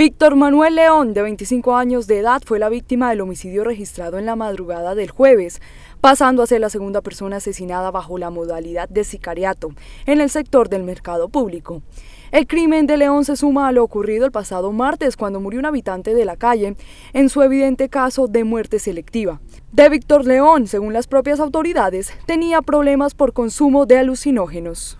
Víctor Manuel León, de 25 años de edad, fue la víctima del homicidio registrado en la madrugada del jueves, pasando a ser la segunda persona asesinada bajo la modalidad de sicariato en el sector del mercado público. El crimen de León se suma a lo ocurrido el pasado martes cuando murió un habitante de la calle en su evidente caso de muerte selectiva. De Víctor León, según las propias autoridades, tenía problemas por consumo de alucinógenos.